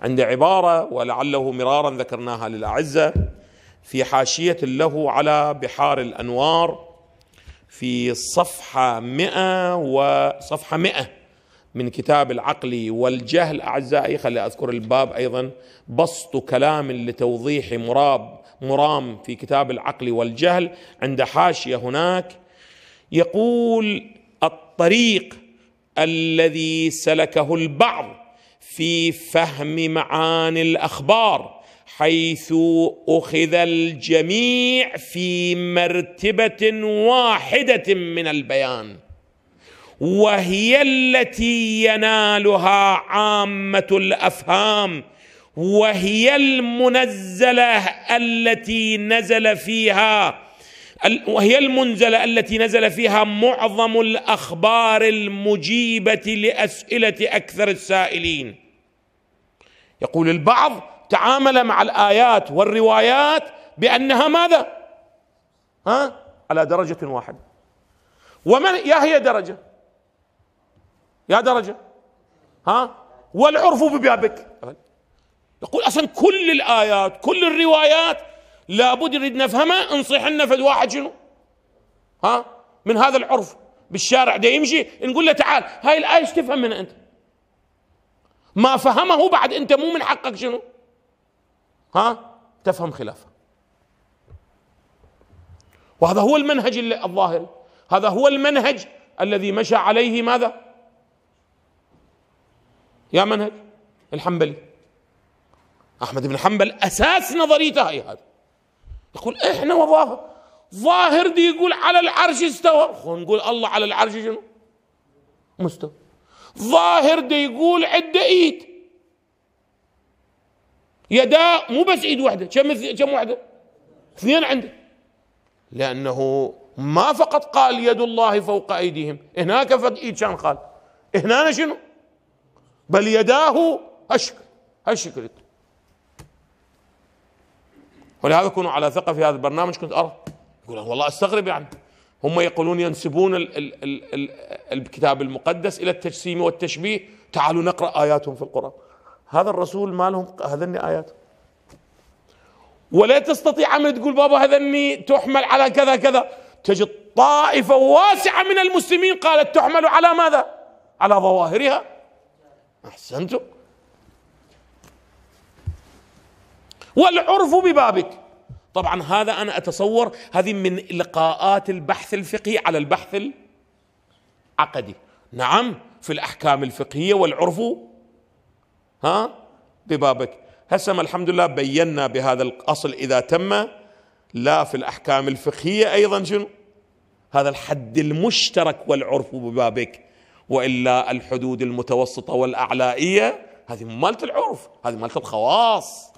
عند عبارة ولعله مرارا ذكرناها للأعزة في حاشية له على بحار الأنوار في صفحة مئة وصفحة مئة من كتاب العقل والجهل أعزائي خلي أذكر الباب أيضا بسط كلام لتوضيح مراب مرام في كتاب العقل والجهل عند حاشية هناك يقول الطريق الذي سلكه البعض في فهم معاني الاخبار حيث اخذ الجميع في مرتبه واحده من البيان وهي التي ينالها عامه الافهام وهي المنزله التي نزل فيها وهي المنزله التي نزل فيها معظم الاخبار المجيبه لاسئله اكثر السائلين يقول البعض تعامل مع الايات والروايات بانها ماذا ها على درجه واحده ومن يا هي درجه يا درجه ها والعرف ببابك يقول اصلا كل الايات كل الروايات لابد نريد نفهمها نصيح لنا في الواحد شنو ها من هذا العرف بالشارع ده يمشي نقول له تعال هاي الآية ايش تفهم منها أنت ما فهمه بعد أنت مو من حقك شنو ها تفهم خلافه وهذا هو المنهج الظاهر هذا هو المنهج الذي مشى عليه ماذا يا منهج الحنبلي احمد بن حنبل اساس نظريته هي هذه يقول إيه احنا وظاهر ظاهر دي يقول على العرش استوى نقول الله على العرش شنو مستوى ظاهر دي يقول عدة ايد يدا مو بس ايد واحدة كم كم واحدة اثنين عنده لأنه ما فقط قال يد الله فوق أيديهم هناك فد ايد كان قال هنا شنو بل يداه هشكل هالشكل ولهذا كونوا على ثقه في هذا البرنامج كنت ارى يقول والله استغرب يعني هم يقولون ينسبون الـ الـ الـ الـ الكتاب المقدس الى التجسيم والتشبيه تعالوا نقرا اياتهم في القران هذا الرسول ما لهم هذني ايات ولا تستطيع ان تقول بابا هذني تحمل على كذا كذا تجد طائفه واسعه من المسلمين قالت تحمل على ماذا على ظواهرها احسنتم والعرف ببابك طبعا هذا انا اتصور هذه من لقاءات البحث الفقهي على البحث العقدي نعم في الاحكام الفقهيه والعرف ها ببابك هسه الحمد لله بينا بهذا الاصل اذا تم لا في الاحكام الفقهيه ايضا شنو هذا الحد المشترك والعرف ببابك والا الحدود المتوسطه والاعلائيه هذه مالت العرف هذه مالت الخواص